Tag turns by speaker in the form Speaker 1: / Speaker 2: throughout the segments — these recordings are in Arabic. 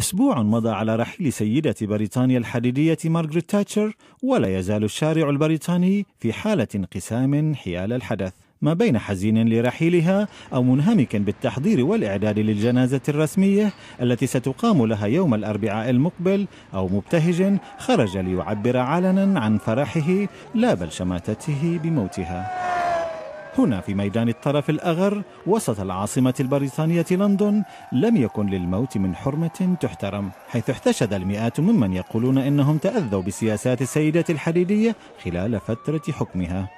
Speaker 1: أسبوع مضى على رحيل سيدة بريطانيا الحديدية مارغريت تاتشر ولا يزال الشارع البريطاني في حالة انقسام حيال الحدث ما بين حزين لرحيلها أو منهمك بالتحضير والإعداد للجنازة الرسمية التي ستقام لها يوم الأربعاء المقبل أو مبتهج خرج ليعبر علنا عن فرحه لا بل شماتته بموتها هنا في ميدان الطرف الأغر وسط العاصمة البريطانية لندن لم يكن للموت من حرمة تحترم حيث احتشد المئات ممن يقولون إنهم تأذوا بسياسات السيدة الحديدية خلال فترة حكمها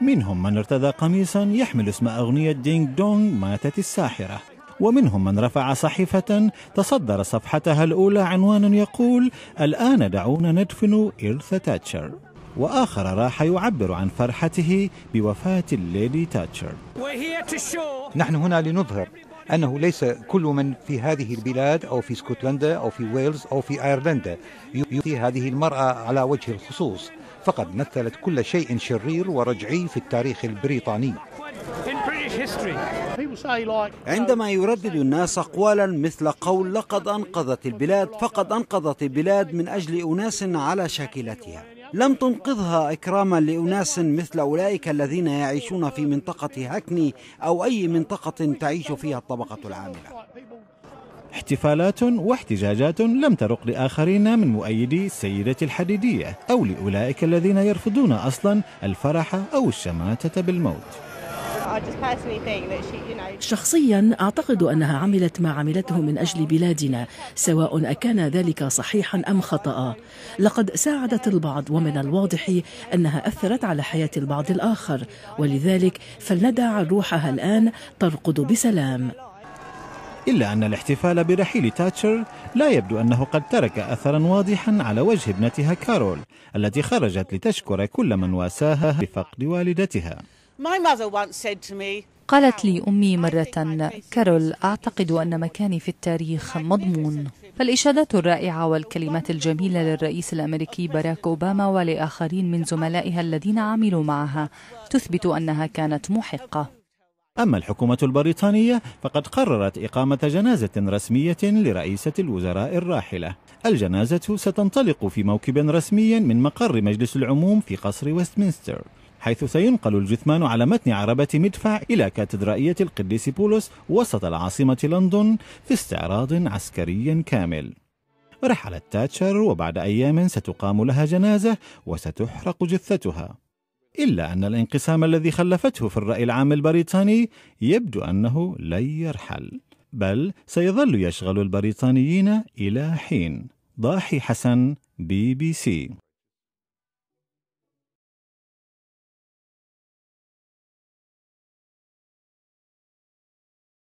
Speaker 1: منهم من ارتدى قميصا يحمل اسم أغنية دينغ دونغ ماتت الساحرة ومنهم من رفع صحيفة تصدر صفحتها الأولى عنوان يقول الآن دعونا ندفن إرث تاتشر وآخر راح يعبر عن فرحته بوفاة الليدي تاتشر نحن هنا لنظهر أنه ليس كل من في هذه البلاد أو في اسكتلندا أو في ويلز أو في أيرلندا يؤتي هذه المرأة على وجه الخصوص فقد مثلت كل شيء شرير ورجعي في التاريخ البريطاني عندما يردد الناس أقوالا مثل قول لقد أنقذت البلاد فقد أنقذت البلاد من أجل أناس على شاكلتها لم تنقذها إكراما لأناس مثل أولئك الذين يعيشون في منطقة هكني أو أي منطقة تعيش فيها الطبقة العاملة احتفالات واحتجاجات لم ترق لآخرين من مؤيدي السيدة الحديدية أو لأولئك الذين يرفضون أصلا الفرح أو الشماتة بالموت شخصيا أعتقد أنها عملت ما عملته من أجل بلادنا سواء أكان ذلك صحيحا أم خطأ لقد ساعدت البعض ومن الواضح أنها أثرت على حياة البعض الآخر ولذلك فلندع روحها الآن ترقد بسلام إلا أن الاحتفال برحيل تاتشر لا يبدو أنه قد ترك أثرا واضحا على وجه ابنتها كارول التي خرجت لتشكر كل من واساها بفقد والدتها قالت لي أمي مرة كارول أعتقد أن مكاني في التاريخ مضمون فالإشادات الرائعة والكلمات الجميلة للرئيس الأمريكي باراك أوباما ولآخرين من زملائها الذين عملوا معها تثبت أنها كانت محقة أما الحكومة البريطانية فقد قررت إقامة جنازة رسمية لرئيسة الوزراء الراحلة الجنازة ستنطلق في موكب رسمي من مقر مجلس العموم في قصر وستمنستر حيث سينقل الجثمان على متن عربة مدفع إلى كاتدرائية القديس بولس وسط العاصمة لندن في استعراض عسكري كامل رحلت تاتشر وبعد أيام ستقام لها جنازة وستحرق جثتها إلا أن الانقسام الذي خلفته في الرأي العام البريطاني يبدو أنه لن يرحل بل سيظل يشغل البريطانيين إلى حين ضاحي حسن بي بي سي